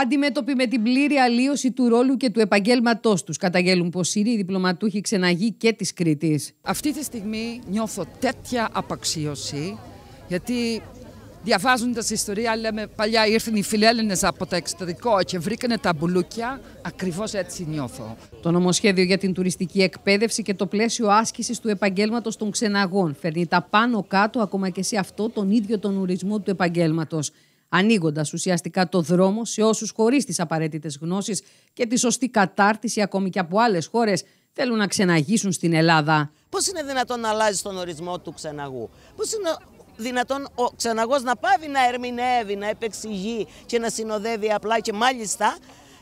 αντιμέτωποι με την πλήρη αλλίωση του ρόλου και του επαγγέλματός τους. Καταγγέλουν πως οι διπλωματούχοι ξεναγοί και της Κρήτης. Αυτή τη στιγμή νιώθω τέτοια απαξίωση, γιατί διαβάζοντας ιστορία, λέμε παλιά ήρθαν οι φιλέλληνες από το εξωτερικό και βρήκανε τα μπουλούκια. Ακριβώς έτσι νιώθω. Το νομοσχέδιο για την τουριστική εκπαίδευση και το πλαίσιο άσκησης του επαγγέλματος των ξεναγών φέρνει τα πάνω κάτω ακόμα και σε αυτό τον ίδιο τον ορισμό του επαγγέλματος ανοίγοντας ουσιαστικά το δρόμο σε όσους χωρίς τις απαραίτητες γνώσεις και τη σωστή κατάρτιση, ακόμη και από άλλες χώρες, θέλουν να ξεναγήσουν στην Ελλάδα. Πώς είναι δυνατόν να αλλάζεις τον ορισμό του ξεναγού, Πώς είναι δυνατόν ο ξεναγός να πάβει να ερμηνεύει, να επεξηγεί και να συνοδεύει απλά και μάλιστα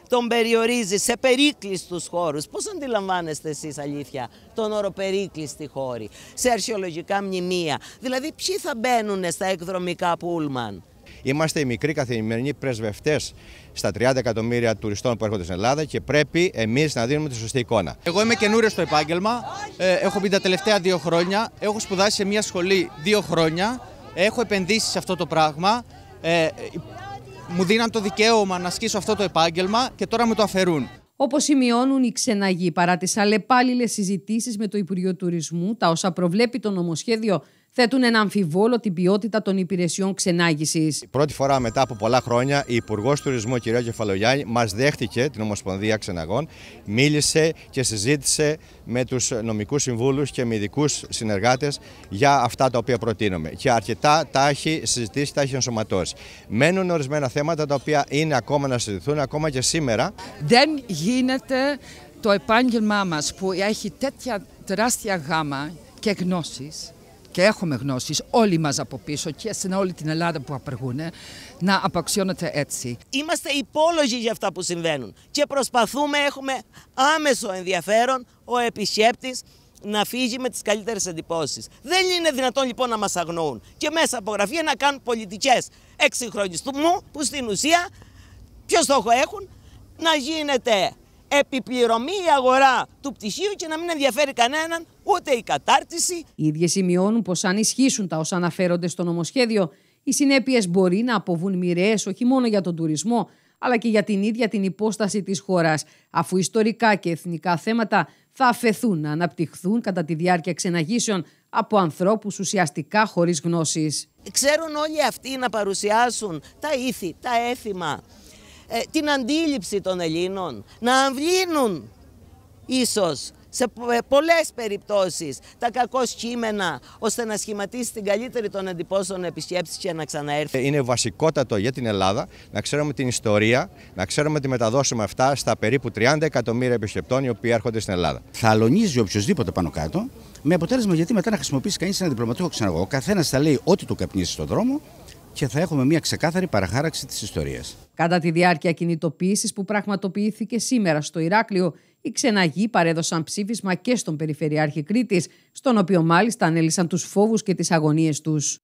τον περιορίζει σε περίκλειστους χώρους. Πώς αντιλαμβάνεστε εσείς αλήθεια τον όρο περίκλειστη χώρη, σε αρχαιολογικά μνημεία. Δηλαδή ποιοι θα μπαίνουν στα εκδρομικά πούλμαν. Είμαστε οι μικροί καθημερινοί πρεσβευτές στα 30 εκατομμύρια τουριστών που έρχονται στην Ελλάδα και πρέπει εμείς να δίνουμε τη σωστή εικόνα. Εγώ είμαι καινούριος στο επάγγελμα. Ε, έχω μπει τα τελευταία δύο χρόνια. Έχω σπουδάσει σε μια σχολή δύο χρόνια. Έχω επενδύσει σε αυτό το πράγμα. Ε, μου δίναν το δικαίωμα να ασκήσω αυτό το επάγγελμα και τώρα με το αφαιρούν. Όπως σημειώνουν οι ξεναγοί, παρά τις αλλεπάλληλες συζητήσεις με το Υπουργείο Τουρισμού, τα όσα προβλέπει το νομοσχέδιο θέτουν ένα αμφιβόλο την ποιότητα των υπηρεσιών ξενάγησης. Πρώτη φορά μετά από πολλά χρόνια, η Υπουργός Τουρισμού, κ. Κεφαλογιάννη, μας δέχτηκε την Ομοσπονδία Ξεναγών, μίλησε και συζήτησε με τους νομικούς συμβούλους και με ειδικούς συνεργάτες για αυτά τα οποία προτείνουμε. Και αρκετά τα έχει συζητήσει, τα έχει ενσωματώσει. Μένουν ορισμένα θέματα τα οποία είναι ακόμα να συζητηθούν, ακόμα και σήμερα. Δεν γίνεται το επάγγελμά μας που έχει τέτοια τεράστια γάμα και γνώσεις και έχουμε γνώσεις όλοι μας από πίσω και σε όλη την Ελλάδα που απεργούν να απαξιώνεται έτσι. Είμαστε υπόλογοι για αυτά που συμβαίνουν και προσπαθούμε, έχουμε άμεσο ενδιαφέρον ο επισκέπτης να φύγει με τις καλύτερες εντυπώσεις. Δεν είναι δυνατόν λοιπόν να μας αγνοούν και μέσα από γραφεία να κάνουν πολιτικές εξυγχρονισμού που στην ουσία ποιο στόχο έχουν να γίνεται επιπληρωμή η αγορά του πτυχίου και να μην ενδιαφέρει κανέναν ούτε η κατάρτιση. Οι ίδιες σημειώνουν πως αν ισχύσουν τα όσα αναφέρονται στο νομοσχέδιο, οι συνέπειες μπορεί να αποβούν μοιραίες όχι μόνο για τον τουρισμό, αλλά και για την ίδια την υπόσταση της χώρας, αφού ιστορικά και εθνικά θέματα θα αφαιθούν να αναπτυχθούν κατά τη διάρκεια ξεναγήσεων από ανθρώπους ουσιαστικά χωρίς γνώσεις. Ξέρουν όλοι αυτοί να παρουσιάσουν τα ήθη, τα έθιμα, ε, την αντίληψη των Ελλήνων, να αμβλύνουν ίσως σε ε, πολλές περιπτώσεις τα κακό σχήμενα ώστε να σχηματίσει την καλύτερη των εντυπώσεων επισκέψη και να ξαναέρθει. Ε, είναι βασικότατο για την Ελλάδα να ξέρουμε την ιστορία, να ξέρουμε τη μεταδώσουμε αυτά στα περίπου 30 εκατομμύρια επισκεπτών οι οποίοι έρχονται στην Ελλάδα. Θα αλωνίζει οποιοδήποτε πάνω κάτω με αποτέλεσμα γιατί μετά να χρησιμοποιήσει κανείς ένα διπλωματικό ξαναγωγό, Ο καθένας θα λέει ό,τι του καπνίζει στον δρόμο και θα έχουμε μια ξεκάθαρη παραχάραξη της ιστορίας. Κατά τη διάρκεια κινητοποίησης που πραγματοποιήθηκε σήμερα στο Ηράκλειο, οι ξεναγοί παρέδωσαν ψήφισμα και στον Περιφερειάρχη Κρήτης, στον οποίο μάλιστα ανέλησαν τους φόβους και τις αγωνίες τους.